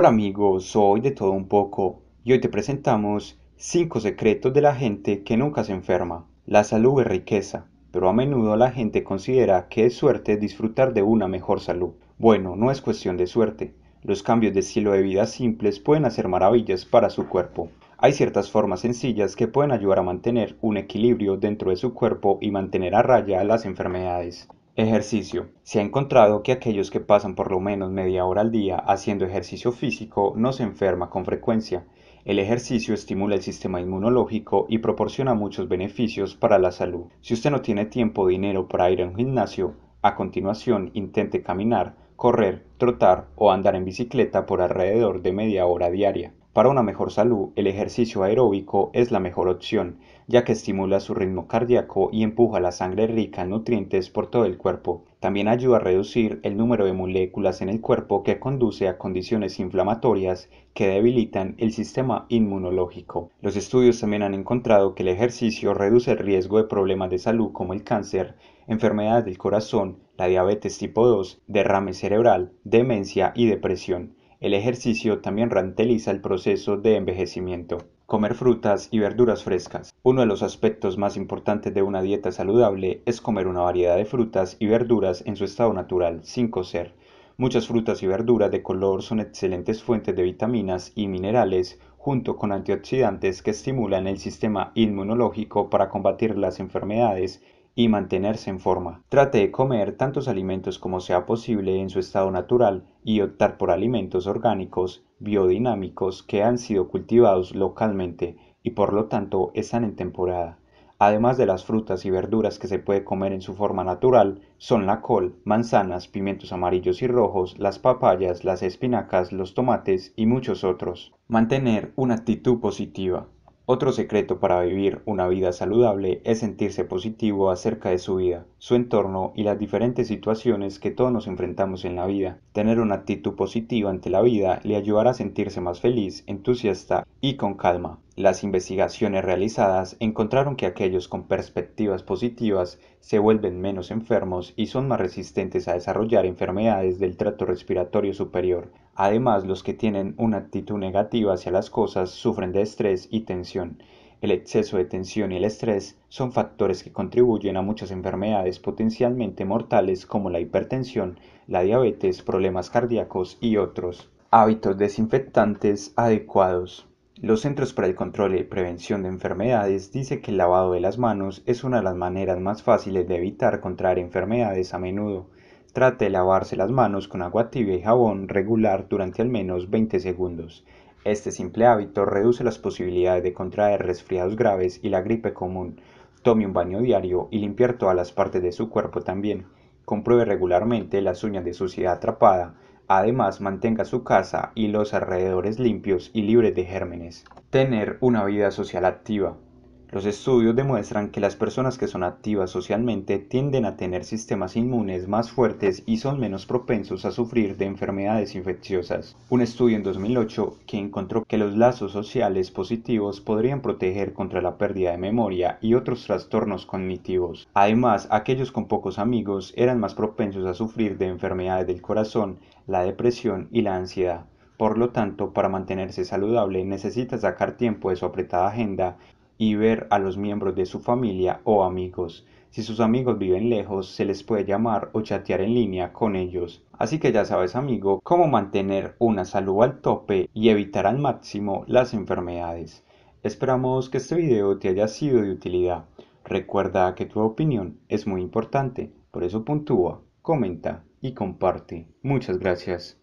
Hola amigos, soy de todo un poco y hoy te presentamos 5 secretos de la gente que nunca se enferma. La salud es riqueza, pero a menudo la gente considera que es suerte disfrutar de una mejor salud. Bueno, no es cuestión de suerte. Los cambios de estilo de vida simples pueden hacer maravillas para su cuerpo. Hay ciertas formas sencillas que pueden ayudar a mantener un equilibrio dentro de su cuerpo y mantener a raya las enfermedades. Ejercicio. Se ha encontrado que aquellos que pasan por lo menos media hora al día haciendo ejercicio físico no se enferma con frecuencia. El ejercicio estimula el sistema inmunológico y proporciona muchos beneficios para la salud. Si usted no tiene tiempo o dinero para ir a un gimnasio, a continuación intente caminar, correr, trotar o andar en bicicleta por alrededor de media hora diaria. Para una mejor salud, el ejercicio aeróbico es la mejor opción, ya que estimula su ritmo cardíaco y empuja la sangre rica en nutrientes por todo el cuerpo. También ayuda a reducir el número de moléculas en el cuerpo que conduce a condiciones inflamatorias que debilitan el sistema inmunológico. Los estudios también han encontrado que el ejercicio reduce el riesgo de problemas de salud como el cáncer, enfermedades del corazón, la diabetes tipo 2, derrame cerebral, demencia y depresión. El ejercicio también ranteliza el proceso de envejecimiento. Comer frutas y verduras frescas. Uno de los aspectos más importantes de una dieta saludable es comer una variedad de frutas y verduras en su estado natural, sin cocer. Muchas frutas y verduras de color son excelentes fuentes de vitaminas y minerales, junto con antioxidantes que estimulan el sistema inmunológico para combatir las enfermedades y mantenerse en forma. Trate de comer tantos alimentos como sea posible en su estado natural y optar por alimentos orgánicos, biodinámicos, que han sido cultivados localmente y por lo tanto están en temporada. Además de las frutas y verduras que se puede comer en su forma natural, son la col, manzanas, pimientos amarillos y rojos, las papayas, las espinacas, los tomates y muchos otros. Mantener una actitud positiva. Otro secreto para vivir una vida saludable es sentirse positivo acerca de su vida, su entorno y las diferentes situaciones que todos nos enfrentamos en la vida. Tener una actitud positiva ante la vida le ayudará a sentirse más feliz, entusiasta y con calma. Las investigaciones realizadas encontraron que aquellos con perspectivas positivas se vuelven menos enfermos y son más resistentes a desarrollar enfermedades del trato respiratorio superior. Además, los que tienen una actitud negativa hacia las cosas sufren de estrés y tensión. El exceso de tensión y el estrés son factores que contribuyen a muchas enfermedades potencialmente mortales como la hipertensión, la diabetes, problemas cardíacos y otros. Hábitos desinfectantes adecuados. Los Centros para el Control y Prevención de Enfermedades dice que el lavado de las manos es una de las maneras más fáciles de evitar contraer enfermedades a menudo. Trate de lavarse las manos con agua tibia y jabón regular durante al menos 20 segundos. Este simple hábito reduce las posibilidades de contraer resfriados graves y la gripe común. Tome un baño diario y limpiar todas las partes de su cuerpo también. Compruebe regularmente las uñas de suciedad atrapada, Además, mantenga su casa y los alrededores limpios y libres de gérmenes. Tener una vida social activa. Los estudios demuestran que las personas que son activas socialmente tienden a tener sistemas inmunes más fuertes y son menos propensos a sufrir de enfermedades infecciosas. Un estudio en 2008 que encontró que los lazos sociales positivos podrían proteger contra la pérdida de memoria y otros trastornos cognitivos. Además, aquellos con pocos amigos eran más propensos a sufrir de enfermedades del corazón, la depresión y la ansiedad. Por lo tanto, para mantenerse saludable necesita sacar tiempo de su apretada agenda y ver a los miembros de su familia o amigos. Si sus amigos viven lejos, se les puede llamar o chatear en línea con ellos. Así que ya sabes, amigo, cómo mantener una salud al tope y evitar al máximo las enfermedades. Esperamos que este video te haya sido de utilidad. Recuerda que tu opinión es muy importante, por eso puntúa, comenta y comparte. Muchas gracias.